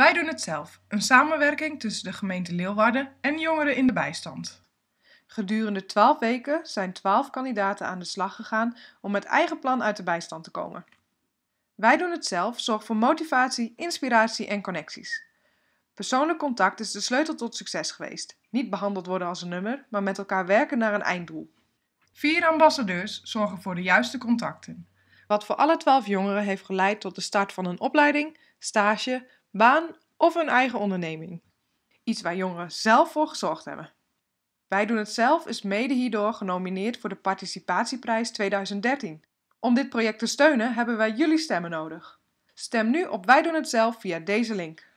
Wij doen het zelf, een samenwerking tussen de gemeente Leeuwarden en jongeren in de bijstand. Gedurende 12 weken zijn 12 kandidaten aan de slag gegaan om met eigen plan uit de bijstand te komen. Wij doen het zelf zorgt voor motivatie, inspiratie en connecties. Persoonlijk contact is de sleutel tot succes geweest. Niet behandeld worden als een nummer, maar met elkaar werken naar een einddoel. Vier ambassadeurs zorgen voor de juiste contacten. Wat voor alle 12 jongeren heeft geleid tot de start van een opleiding, stage baan of een eigen onderneming. Iets waar jongeren zelf voor gezorgd hebben. Wij doen het zelf is mede hierdoor genomineerd voor de Participatieprijs 2013. Om dit project te steunen hebben wij jullie stemmen nodig. Stem nu op Wij doen het zelf via deze link.